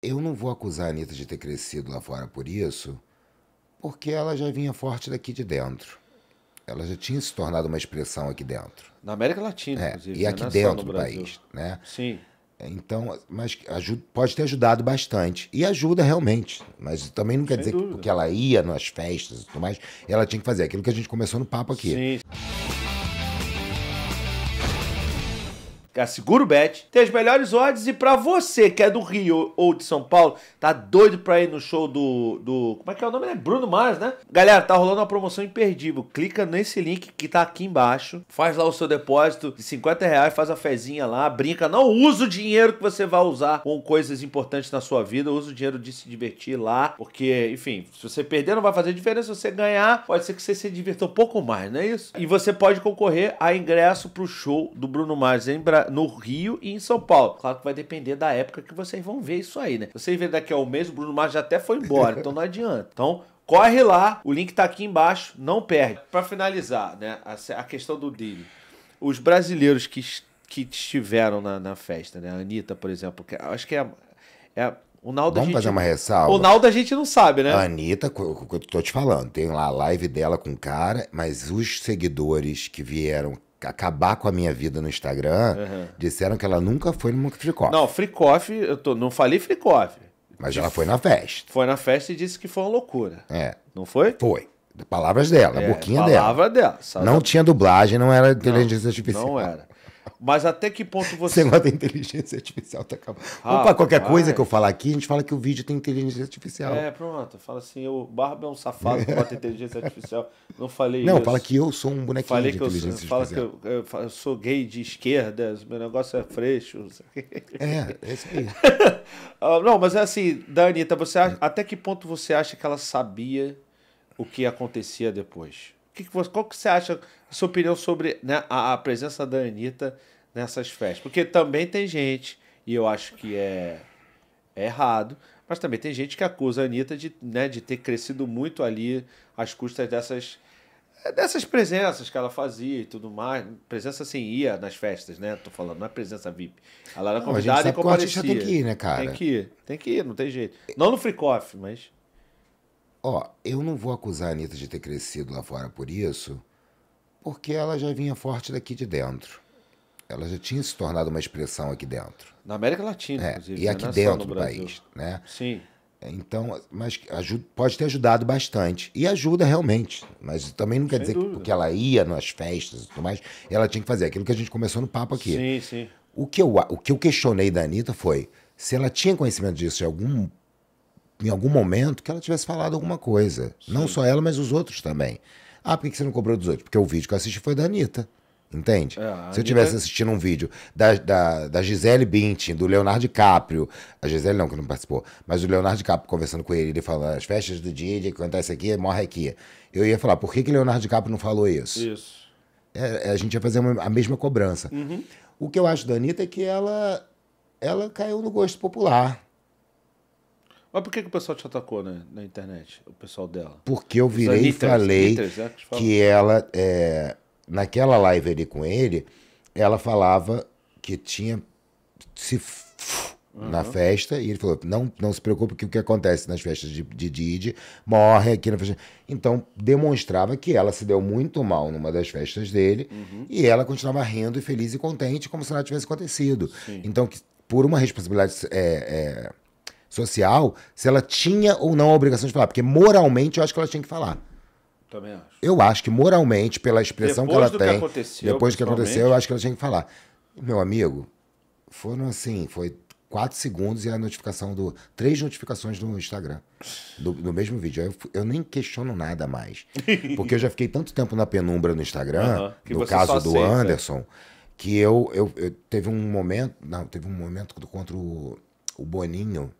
Eu não vou acusar a Anitta de ter crescido lá fora por isso, porque ela já vinha forte daqui de dentro. Ela já tinha se tornado uma expressão aqui dentro. Na América Latina, é, inclusive. E né? aqui né? dentro do Brasil. país. Né? Sim. Então, mas ajuda, pode ter ajudado bastante. E ajuda realmente. Mas também não quer Sem dizer dúvida. que porque ela ia nas festas e tudo mais, ela tinha que fazer aquilo que a gente começou no papo aqui. Sim. É a SeguroBet tem as melhores odds e para você que é do Rio ou de São Paulo, tá doido para ir no show do, do como é que é o nome, né? Bruno Mars, né? Galera, tá rolando uma promoção imperdível. Clica nesse link que tá aqui embaixo, faz lá o seu depósito de 50 reais, faz a fezinha lá, brinca, não usa o dinheiro que você vai usar com coisas importantes na sua vida, usa o dinheiro de se divertir lá, porque, enfim, se você perder não vai fazer diferença, se você ganhar, pode ser que você se divirta um pouco mais, não é isso? E você pode concorrer a ingresso pro show do Bruno Mars em no Rio e em São Paulo. Claro que vai depender da época que vocês vão ver isso aí, né? Vocês verem daqui a um mês, o Bruno Mars já até foi embora, então não adianta. Então, corre lá, o link tá aqui embaixo, não perde. Para finalizar, né, a, questão do Dini. Os brasileiros que, que estiveram na, na festa, né? A Anitta, por exemplo, que, acho que é, é o Naldo Vamos gente, fazer uma ressalva. O Naldo a gente não sabe, né? A Anitta, eu tô te falando, tem lá a live dela com o cara, mas os seguidores que vieram acabar com a minha vida no Instagram, uhum. disseram que ela nunca foi no Fricoff Não, Fricoff eu tô, não falei Fricoff Mas ela foi na festa. Foi na festa e disse que foi uma loucura. É. Não foi? Foi. Palavras dela, é, a boquinha palavra dela. Palavra dela. Sabe? Não tinha dublagem, não era inteligência não, artificial. Não era. Mas até que ponto você. Você gosta de inteligência artificial, tá acabando. Ah, Opa, qualquer vai. coisa que eu falar aqui, a gente fala que o vídeo tem inteligência artificial. É, pronto. Fala assim, o Barba é um safado que bota inteligência artificial. Não falei Não, isso. fala que eu sou um bonequinho falei de que inteligência eu, artificial. Fala que eu, eu, eu, sou gay de esquerda, meu negócio é freixo. É, é isso aí. Ah, não, mas é assim, Danita, então você acha, até que ponto você acha que ela sabia o que acontecia depois? que que você, qual que você acha, sua opinião sobre né, a, a, presença da Anitta nessas festas? Porque também tem gente, e eu acho que é, é errado, mas também tem gente que acusa a Anitta de, né, de ter crescido muito ali às custas dessas dessas presenças que ela fazia e tudo mais. Presença assim, ia nas festas, né? Tô falando, não é presença VIP. Ela era não, convidada e comparecia. Tem que ir, né, cara? Tem que ir, tem que ir, não tem jeito. Não no free coffee, mas. Ó, eu não vou acusar a Anitta de ter crescido lá fora por isso, porque ela já vinha forte daqui de dentro. Ela já tinha se tornado uma expressão aqui dentro. Na América Latina, é, inclusive. E né? aqui né? dentro do Brasil. país, né? Sim. Então, mas ajuda, pode ter ajudado bastante. E ajuda realmente. Mas também não quer Sem dizer dúvida. que porque ela ia nas festas e tudo mais, ela tinha que fazer aquilo que a gente começou no papo aqui. Sim, sim. O que eu, o que eu questionei da Anitta foi se ela tinha conhecimento disso de algum em algum momento que ela tivesse falado alguma coisa. Sim. Não só ela, mas os outros também. Ah, por que você não cobrou dos outros? Porque o vídeo que eu assisti foi da Anitta. Entende? É, Se Anitta... eu tivesse assistindo um vídeo da, da, da Gisele Bündchen, do Leonardo DiCaprio, a Gisele não, que não participou, mas o Leonardo DiCaprio conversando com ele, ele falando as festas do DJ, que acontece aqui, morre aqui. Eu ia falar, por que que Leonardo DiCaprio não falou isso? Isso. É, é, a gente ia fazer uma, a mesma cobrança. Uhum. O que eu acho da Anitta é que ela, ela caiu no gosto popular. Mas por que, que o pessoal te atacou né, na internet, o pessoal dela? Porque eu virei e falei é, que, ela, é, naquela live ali com ele, ela falava que tinha se uhum. na festa e ele falou: não, não se preocupe que o que acontece nas festas de, de Didi morre aqui na festa. Então demonstrava que ela se deu muito mal numa das festas dele uhum. e ela continuava rindo e feliz e contente como se nada tivesse acontecido. Sim. Então que por uma responsabilidade é, é social se ela tinha ou não a obrigação de falar. Porque moralmente eu acho que ela tinha que falar. Também acho. Eu acho que moralmente, pela expressão depois que ela tem, que depois do que aconteceu, eu acho que ela tinha que falar. Meu amigo, foram assim, foi quatro segundos e a notificação do. Três notificações no Instagram. Do, do mesmo vídeo. Eu, eu nem questiono nada mais. Porque eu já fiquei tanto tempo na penumbra no Instagram, uh -huh, no caso do aceita. Anderson, que eu, eu, eu, teve um momento. Não, teve um momento contra o, o Boninho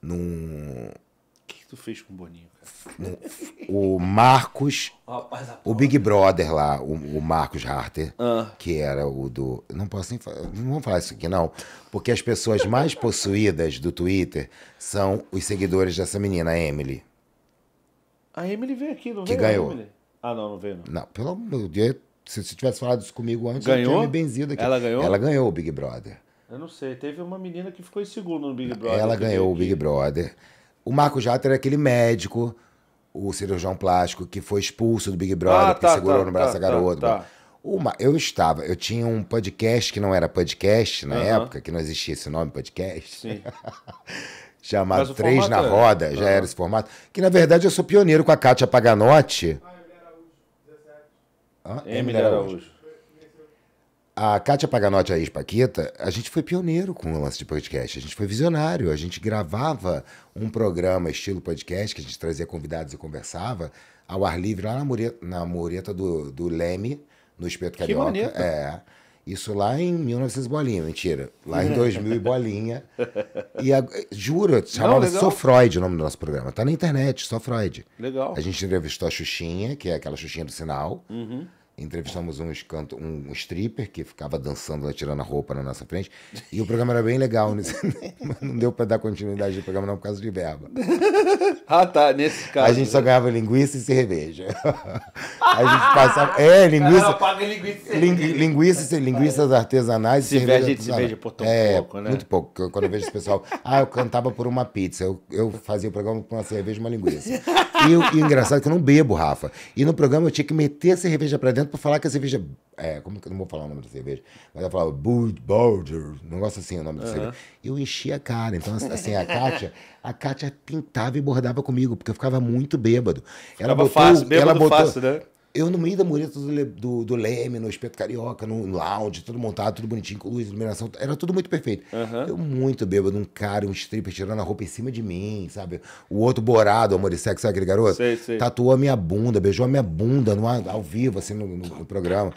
num. O que, que tu fez com o Boninho, cara? o Marcos. o Big Brother lá, o, o Marcos Harter, ah. que era o do. Não posso nem falar. Não vou falar isso aqui, não. Porque as pessoas mais possuídas do Twitter são os seguidores dessa menina, a Emily. A Emily veio aqui, não que veio? Que ganhou. Emily? Ah, não, não veio, não. Não, pelo amor de Deus, se você tivesse falado isso comigo antes, ganhou? eu tinha me benzido aqui. Ela ganhou? Ela ganhou o Big Brother. Eu não sei, teve uma menina que ficou em segundo no Big Brother. Ela ganhou o Big Brother. O Marco Jato era é aquele médico, o cirurgião plástico, que foi expulso do Big ah, Brother, ah, porque tá, segurou tá, no braço tá, da garota. Uma, tá, tá. eu estava, eu tinha um podcast que não era podcast na uhum. época, que não existia esse nome podcast. Sim. chamado Três na é. Roda, já uhum. era esse formato. Que na verdade eu sou pioneiro com a Kátia Paganotti. Ah, Emily Araújo. Ah, Emily Araújo a Kátia Paganotti, a ex-Paquita, a gente foi pioneiro com o lance de podcast. A gente foi visionário. A gente gravava um programa estilo podcast, que a gente trazia convidados e conversava, ao ar livre, lá na mureta, na mureta do, do Leme, no Espeto Carioca. Que maneta. É. Isso lá em 1900 bolinha, mentira. Lá em 2000 e bolinha. E a, juro, chamava Não, Só Freud o nome do nosso programa. Tá na internet, Só Freud. Legal. A gente entrevistou a Xuxinha, que é aquela Xuxinha do Sinal. Uhum entrevistamos um, canto, um stripper que ficava dançando lá, tirando a roupa na nossa frente. E o programa era bem legal, nesse... Né? mas não deu para dar continuidade do programa não por causa de verba. ah, tá, nesse caso. A gente só né? ganhava linguiça e cerveja. a gente passava. É, linguiça. Cara, linguiça, e linguiça, linguiças artesanais se e cerveja. Cerveja gente cerveja por tão é, pouco, né? Muito pouco. Quando eu vejo esse pessoal. Ah, eu cantava por uma pizza. Eu, eu fazia o programa por uma cerveja e uma linguiça. E, o engraçado é que eu não bebo, Rafa. E no programa eu tinha que meter a cerveja pra dentro tempo pra falar que a cerveja. É, como que eu não vou falar o nome da cerveja? Mas eu falava Bulger, um negócio assim, o nome da cerveja. Eu enchia a cara. Então, assim, assim a Kátia, a Kátia pintava e bordava comigo, porque eu ficava muito bêbado. Ficava ela botou, fácil, bêbado ela botou, fácil, né? Eu, no meio da mureta do, do, do Leme, no Espeto Carioca, no lounge, tudo montado, tudo bonitinho, com luz, iluminação, era tudo muito perfeito. Uhum. Eu muito bêbado, um cara, um stripper tirando a roupa em cima de mim, sabe? O outro borado, o e sabe aquele garoto? Sei, sei. Tatuou a minha bunda, beijou a minha bunda no, ao vivo, assim, no, no, no programa.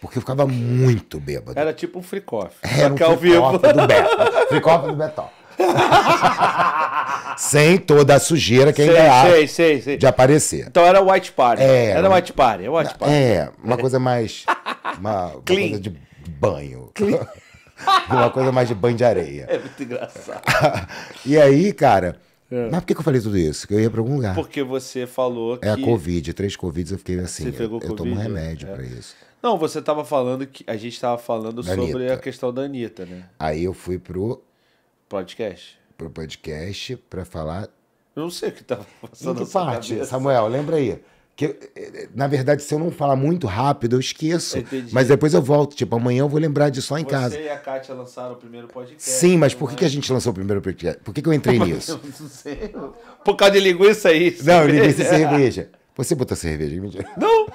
Porque eu ficava muito bêbado. Era tipo um free Era um free do Beto. free do Betão. Sem toda a sujeira que sei, ainda há sei, sei, sei. de aparecer. Então era white party. É, era white party, é white é, party. É, uma coisa mais. Uma, uma coisa de banho. uma coisa mais de banho de areia. É muito engraçado. e aí, cara. É. Mas por que, eu falei tudo isso? Que eu ia pra algum lugar. Porque você falou que. É a Covid, três Covid, eu fiquei assim. Você pegou eu, eu tomo um remédio é. pra isso. Não, você tava falando que. A gente tava falando da sobre Anitta. a questão da Anitta, né? Aí eu fui pro Podcast? Para podcast, para falar. Eu não sei o que tava tá passando. que parte, cabeça. Samuel, lembra aí. Que, na verdade, se eu não falar muito rápido, eu esqueço. mas depois eu volto. Tipo, amanhã eu vou lembrar disso lá em Você casa. Você e a Kátia lançaram o primeiro podcast. Sim, mas por que, é? que a gente lançou o primeiro podcast? Por que, que eu entrei nisso? Eu não sei. Por causa de linguiça aí. É não, cerveja. linguiça e cerveja. Você botou cerveja? Mentira. Não!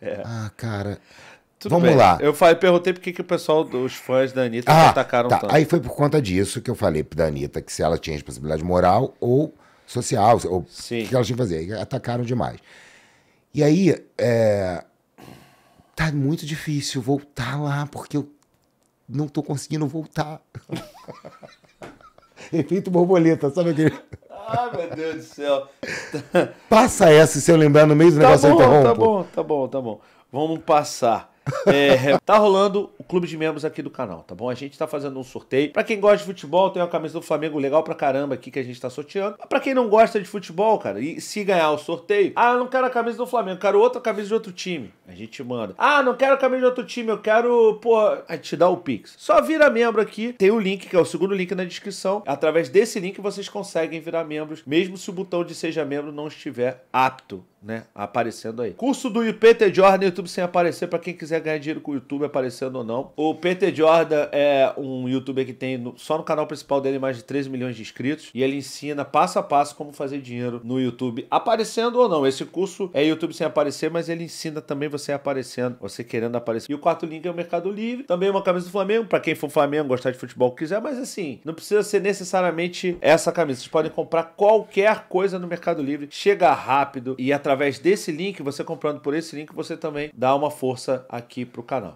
É. Ah, cara. Tudo Vamos bem. lá. Eu falei, perguntei por que o pessoal, os fãs da Anitta, ah, atacaram tá. tanto. Aí foi por conta disso que eu falei pra Anitta que se ela tinha responsabilidade moral ou social, ou o que ela tinha que fazer. Atacaram demais. E aí, é... tá muito difícil voltar lá, porque eu não tô conseguindo voltar. Efeito borboleta, sabe aquele... Ah, meu Deus do céu. Passa essa, se eu lembrar no meio do tá negócio, bom, eu interrompo. Tá bom, tá bom, tá bom. Vamos passar. É, tá rolando o clube de membros aqui do canal, tá bom? A gente tá fazendo um sorteio. Para quem gosta de futebol, tem uma camisa do Flamengo legal pra caramba aqui que a gente tá sorteando. Mas pra quem não gosta de futebol, cara, e se ganhar o sorteio, ah, eu não quero a camisa do Flamengo, quero outra camisa de outro time. A gente manda. Ah, não quero a camisa de outro time, eu quero, pô, a gente dá o Pix. Só vira membro aqui, tem o link, que é o segundo link na descrição. Através desse link vocês conseguem virar membros, mesmo se o botão de seja membro não estiver apto né, aparecendo aí. Curso do Peter Jordan YouTube sem aparecer para quem quiser ganhar dinheiro com o YouTube aparecendo ou não. O Peter Jordan é um youtuber que tem no, só no canal principal dele mais de 3 milhões de inscritos e ele ensina passo a passo como fazer dinheiro no YouTube aparecendo ou não. Esse curso é YouTube sem aparecer, mas ele ensina também você aparecendo, você querendo aparecer. E o quarto link é o Mercado Livre, também uma camisa do Flamengo, para quem for Flamengo, gostar de futebol quiser, mas assim, não precisa ser necessariamente essa camisa. Vocês podem comprar qualquer coisa no Mercado Livre, chega rápido e atrás através desse link, você comprando por esse link, você também dá uma força aqui pro canal.